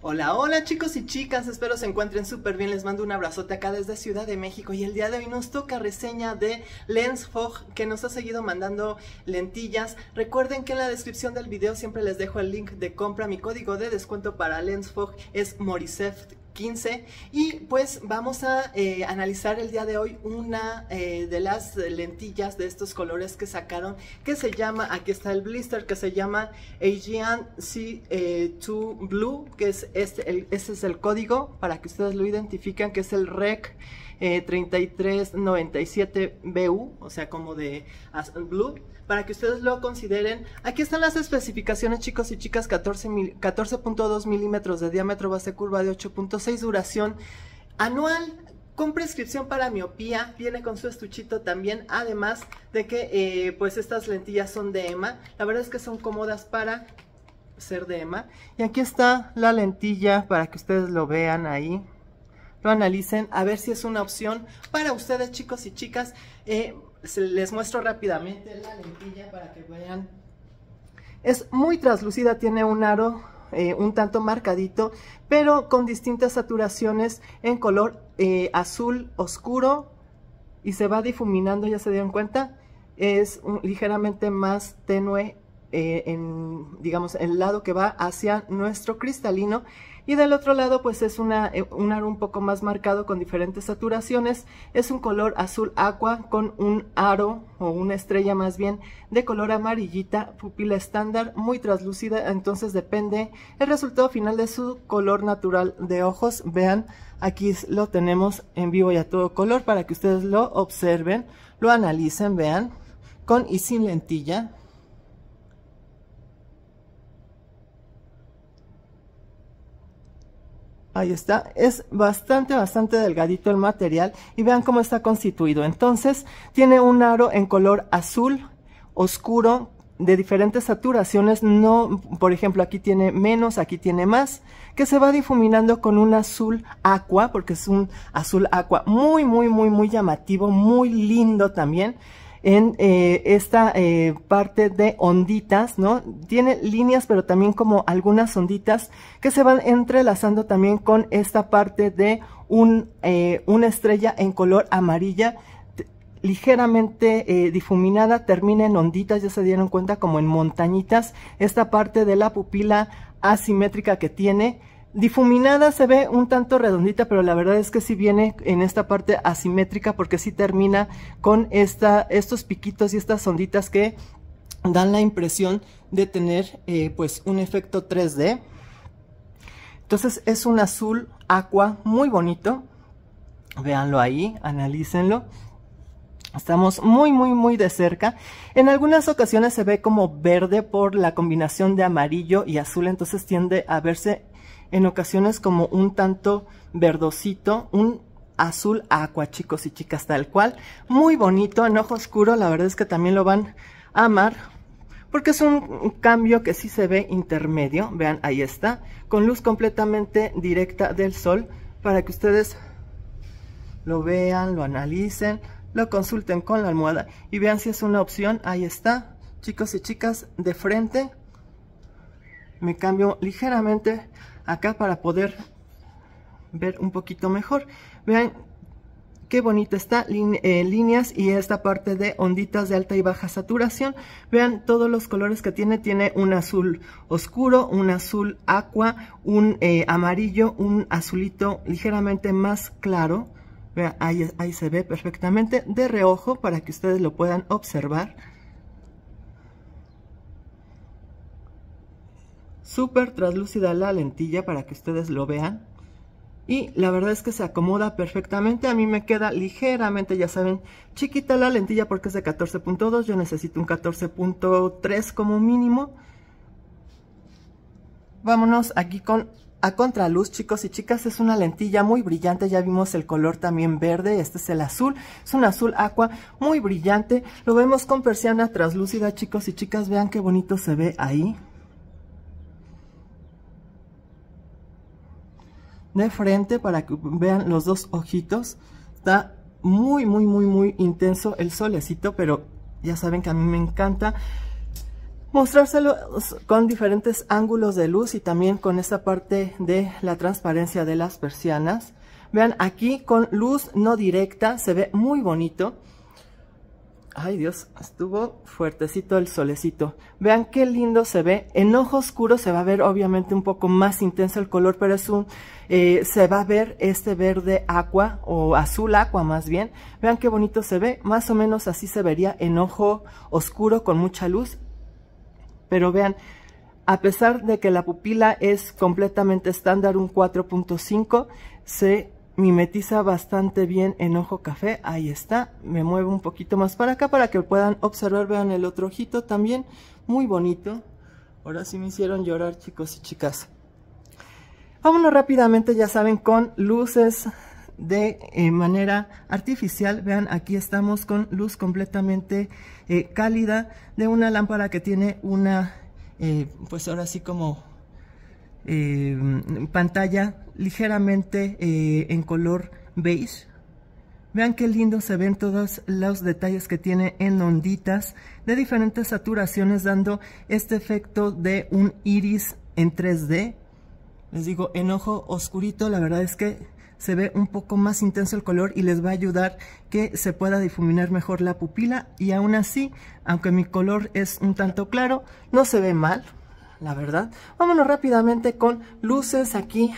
Hola, hola chicos y chicas, espero se encuentren súper bien. Les mando un abrazote acá desde Ciudad de México y el día de hoy nos toca reseña de Lens Fog que nos ha seguido mandando lentillas. Recuerden que en la descripción del video siempre les dejo el link de compra. Mi código de descuento para Lens Fog es Morisef. 15 y pues vamos a eh, analizar el día de hoy una eh, de las lentillas de estos colores que sacaron que se llama, aquí está el blister que se llama Aegean C2 Blue que es este, el, es el código para que ustedes lo identifiquen que es el REC 3397BU, eh, o sea, como de Blue, para que ustedes lo consideren. Aquí están las especificaciones, chicos y chicas, 14.2 milímetros de diámetro, base curva de 8.6, duración anual, con prescripción para miopía, viene con su estuchito también, además de que eh, pues estas lentillas son de EMA, la verdad es que son cómodas para ser de EMA, y aquí está la lentilla para que ustedes lo vean ahí, lo analicen, a ver si es una opción para ustedes chicos y chicas. Eh, les muestro rápidamente la lentilla para que vean. Es muy translúcida, tiene un aro eh, un tanto marcadito, pero con distintas saturaciones en color eh, azul oscuro y se va difuminando, ya se dieron cuenta, es ligeramente más tenue eh, en, digamos, el lado que va hacia nuestro cristalino y del otro lado pues es una, eh, un aro un poco más marcado con diferentes saturaciones, es un color azul agua con un aro o una estrella más bien de color amarillita, pupila estándar, muy translúcida, entonces depende el resultado final de su color natural de ojos, vean aquí lo tenemos en vivo y a todo color para que ustedes lo observen, lo analicen, vean, con y sin lentilla, Ahí está, es bastante, bastante delgadito el material y vean cómo está constituido. Entonces, tiene un aro en color azul oscuro de diferentes saturaciones, no, por ejemplo, aquí tiene menos, aquí tiene más, que se va difuminando con un azul aqua, porque es un azul aqua muy, muy, muy, muy llamativo, muy lindo también en eh, esta eh, parte de onditas, ¿no? Tiene líneas, pero también como algunas onditas que se van entrelazando también con esta parte de eh, una estrella en color amarilla ligeramente difuminada, termina en onditas, ya se dieron cuenta, como en montañitas, esta parte de la pupila asimétrica que tiene Difuminada se ve un tanto redondita, pero la verdad es que si viene en esta parte asimétrica porque si termina con esta, estos piquitos y estas onditas que dan la impresión de tener eh, pues un efecto 3D. Entonces es un azul aqua muy bonito. Véanlo ahí, analícenlo. Estamos muy, muy, muy de cerca. En algunas ocasiones se ve como verde por la combinación de amarillo y azul, entonces tiende a verse en ocasiones como un tanto verdosito, un azul aqua, chicos y chicas, tal cual. Muy bonito, en ojo oscuro, la verdad es que también lo van a amar, porque es un cambio que sí se ve intermedio, vean, ahí está, con luz completamente directa del sol, para que ustedes lo vean, lo analicen, lo consulten con la almohada y vean si es una opción, ahí está, chicos y chicas, de frente, me cambio ligeramente acá para poder ver un poquito mejor. Vean qué bonita está, eh, líneas y esta parte de onditas de alta y baja saturación. Vean todos los colores que tiene, tiene un azul oscuro, un azul aqua, un eh, amarillo, un azulito ligeramente más claro. Vean, ahí, ahí se ve perfectamente de reojo para que ustedes lo puedan observar. súper traslúcida la lentilla para que ustedes lo vean. Y la verdad es que se acomoda perfectamente, a mí me queda ligeramente, ya saben, chiquita la lentilla porque es de 14.2, yo necesito un 14.3 como mínimo. Vámonos aquí con a contraluz, chicos y chicas, es una lentilla muy brillante, ya vimos el color también verde, este es el azul, es un azul agua muy brillante, lo vemos con persiana traslúcida chicos y chicas, vean qué bonito se ve ahí, de frente para que vean los dos ojitos. Está muy, muy, muy, muy intenso el solecito, pero ya saben que a mí me encanta mostrárselo con diferentes ángulos de luz y también con esta parte de la transparencia de las persianas. Vean, aquí con luz no directa se ve muy bonito. Ay Dios, estuvo fuertecito el solecito. Vean qué lindo se ve. En ojo oscuro se va a ver obviamente un poco más intenso el color, pero es un... Eh, se va a ver este verde agua o azul agua más bien. Vean qué bonito se ve. Más o menos así se vería en ojo oscuro con mucha luz. Pero vean, a pesar de que la pupila es completamente estándar, un 4.5, se mimetiza bastante bien en ojo café, ahí está, me muevo un poquito más para acá para que puedan observar, vean el otro ojito también, muy bonito, ahora sí me hicieron llorar chicos y chicas. Vámonos rápidamente, ya saben, con luces de eh, manera artificial, vean aquí estamos con luz completamente eh, cálida de una lámpara que tiene una, eh, pues ahora sí como Em, pantalla ligeramente eh, en color beige. Vean qué lindo se ven todos los detalles que tiene en onditas de diferentes saturaciones dando este efecto de un iris en 3D. Les digo, en ojo oscurito la verdad es que se ve un poco más intenso el color y les va a ayudar que se pueda difuminar mejor la pupila y aún así, aunque mi color es un tanto claro, no se ve mal, la verdad. Vámonos rápidamente con luces aquí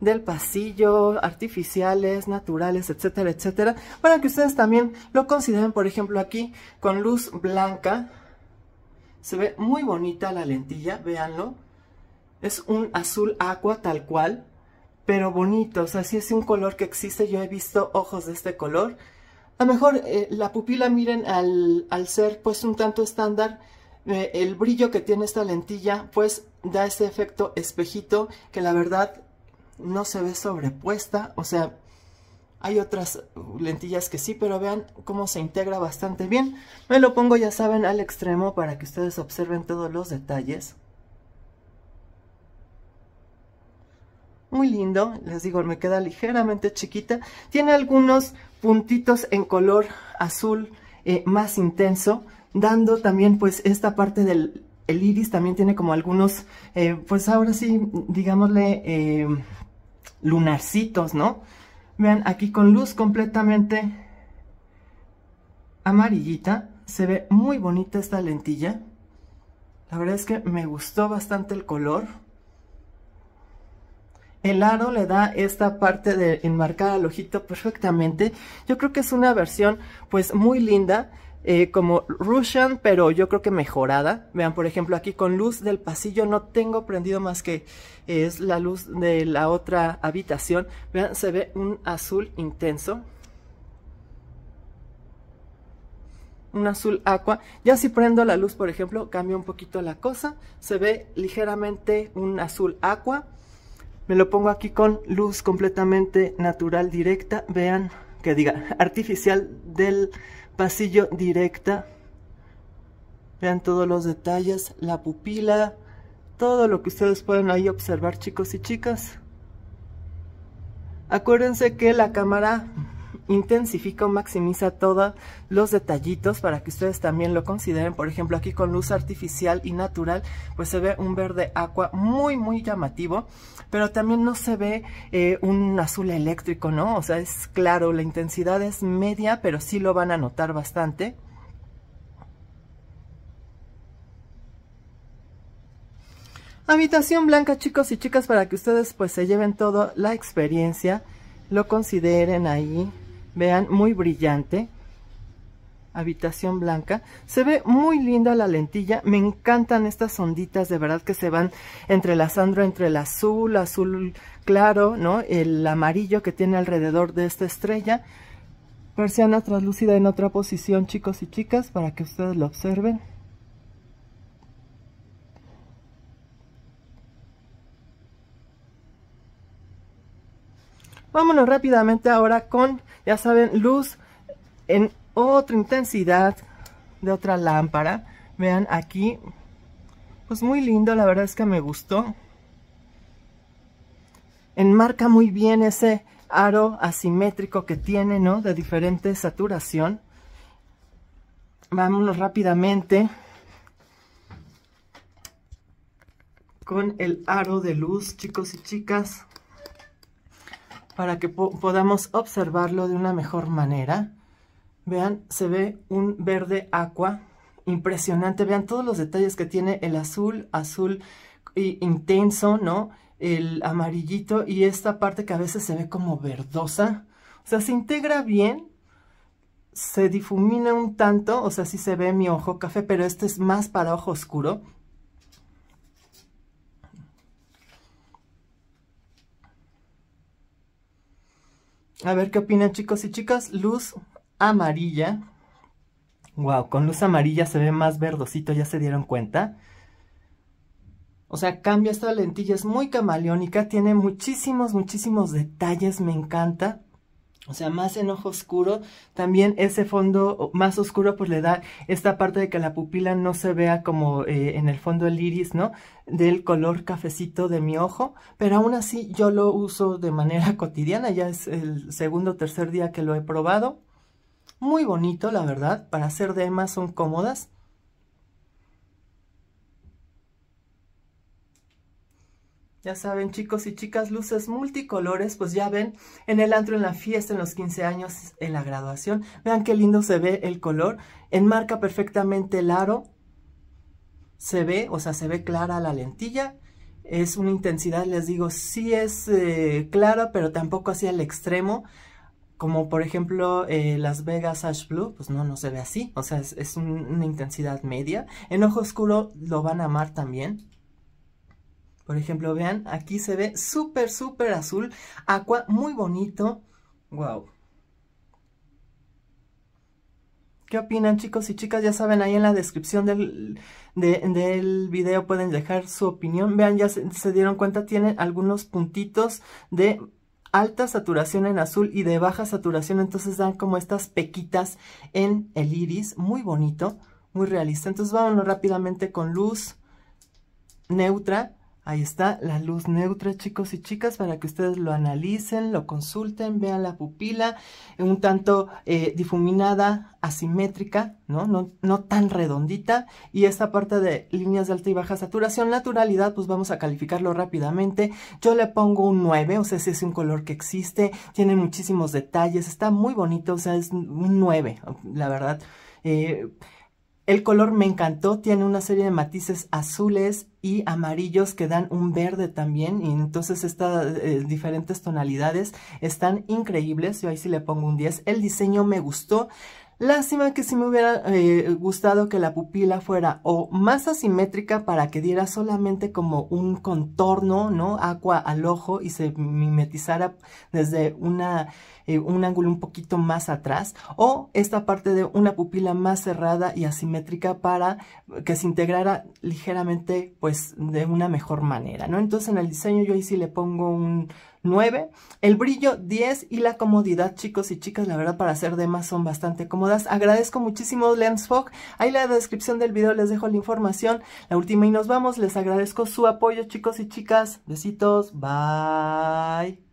del pasillo, artificiales, naturales, etcétera, etcétera, para que ustedes también lo consideren, por ejemplo, aquí con luz blanca. Se ve muy bonita la lentilla, véanlo. Es un azul agua tal cual, pero bonito, o sea, sí es un color que existe, yo he visto ojos de este color. A lo mejor eh, la pupila, miren, al, al ser pues un tanto estándar, eh, el brillo que tiene esta lentilla pues da ese efecto espejito que la verdad no se ve sobrepuesta, o sea, hay otras lentillas que sí, pero vean cómo se integra bastante bien. Me lo pongo, ya saben, al extremo para que ustedes observen todos los detalles. Muy lindo, les digo, me queda ligeramente chiquita. Tiene algunos puntitos en color azul eh, más intenso, dando también pues esta parte del iris, también tiene como algunos, eh, pues ahora sí, digámosle, eh, lunarcitos, ¿no? Vean, aquí con luz completamente amarillita, se ve muy bonita esta lentilla. La verdad es que me gustó bastante el color. El aro le da esta parte de enmarcar al ojito perfectamente. Yo creo que es una versión pues muy linda. Eh, como Russian, pero yo creo que mejorada. Vean, por ejemplo, aquí con luz del pasillo no tengo prendido más que es la luz de la otra habitación. Vean, se ve un azul intenso. un azul agua. Ya si prendo la luz, por ejemplo, cambia un poquito la cosa. Se ve ligeramente un azul agua. Me lo pongo aquí con luz completamente natural directa. Vean que diga artificial del pasillo directa. Vean todos los detalles, la pupila, todo lo que ustedes pueden ahí observar chicos y chicas. Acuérdense que la cámara intensifica o maximiza todos los detallitos para que ustedes también lo consideren. Por ejemplo, aquí con luz artificial y natural, pues se ve un verde agua muy, muy llamativo, pero también no se ve eh, un azul eléctrico, ¿no? O sea, es claro, la intensidad es media, pero sí lo van a notar bastante. Habitación blanca, chicos y chicas, para que ustedes pues se lleven toda la experiencia, lo consideren ahí, vean, muy brillante. Habitación blanca. Se ve muy linda la lentilla. Me encantan estas onditas de verdad que se van entrelazando entre el azul, azul claro, ¿no? El amarillo que tiene alrededor de esta estrella. Persiana traslúcida en otra posición, chicos y chicas, para que ustedes lo observen. Vámonos rápidamente ahora con, ya saben, luz en otra intensidad de otra lámpara. Vean aquí, pues muy lindo, la verdad es que me gustó. Enmarca muy bien ese aro asimétrico que tiene, ¿no? De diferente saturación. Vámonos rápidamente con el aro de luz, chicos y chicas para que podamos observarlo de una mejor manera. Vean, se ve un verde agua impresionante. Vean todos los detalles que tiene el azul, azul intenso, ¿no? El amarillito y esta parte que a veces se ve como verdosa. O sea, se integra bien, se difumina un tanto, o sea, sí se ve mi ojo café, pero este es más para ojo oscuro. A ver qué opinan chicos y chicas. Luz amarilla. Wow, con luz amarilla se ve más verdosito, ya se dieron cuenta. O sea, cambia esta lentilla, es muy camaleónica, tiene muchísimos, muchísimos detalles, me encanta. O sea, más enojo oscuro, también ese fondo más oscuro pues le da esta parte de que la pupila no se vea como eh, en el fondo del iris, ¿no? Del color cafecito de mi ojo, pero aún así yo lo uso de manera cotidiana, ya es el segundo o tercer día que lo he probado. Muy bonito, la verdad, para hacer demás son cómodas. Ya saben, chicos y chicas, luces multicolores, pues ya ven, en el antro, en la fiesta, en los 15 años, en la graduación. Vean qué lindo se ve el color. Enmarca perfectamente el aro. Se ve, o sea, se ve clara la lentilla. Es una intensidad, les digo, sí es eh, clara, pero tampoco hacia el extremo. Como por ejemplo eh, Las Vegas Ash Blue, pues no, no se ve así. O sea, es, una intensidad media. En ojo oscuro lo van a amar también. Por ejemplo, vean, aquí se ve súper, súper azul, agua, muy bonito. Wow. ¿Qué opinan chicos y chicas? Ya saben, ahí en la descripción del, video pueden dejar su opinión. Vean, ya se, se dieron cuenta, tienen algunos puntitos de alta saturación en azul y de baja saturación, entonces dan como estas pequitas en el iris, muy bonito, muy realista. Entonces vámonos rápidamente con luz neutra Ahí está la luz neutra, chicos y chicas, para que ustedes lo analicen, lo consulten, vean la pupila un tanto eh, difuminada, asimétrica, ¿no? ¿no? No tan redondita. Y esta parte de líneas de alta y baja saturación, naturalidad, pues vamos a calificarlo rápidamente. Yo le pongo un 9, o sea, si es un color que existe, tiene muchísimos detalles, está muy bonito, o sea, es un 9, la verdad. Eh, el color me encantó, tiene una serie de matices azules y amarillos que dan un verde también y entonces estas eh, diferentes tonalidades están increíbles, yo ahí sí le pongo un 10. El diseño me gustó, Lástima que sí me hubiera eh, gustado que la pupila fuera o más asimétrica para que diera solamente como un contorno, ¿no? Agua al ojo y se mimetizara desde una, eh, un ángulo un poquito más atrás o esta parte de una pupila más cerrada y asimétrica para que se integrara ligeramente pues de una mejor manera, ¿no? Entonces en el diseño yo ahí sí le pongo un 9, el brillo 10 y la comodidad chicos y chicas, la verdad para hacer demás son bastante cómodas. Agradezco muchísimo fogg ahí en la descripción del video les dejo la información, la última y nos vamos, les agradezco su apoyo chicos y chicas, besitos, bye.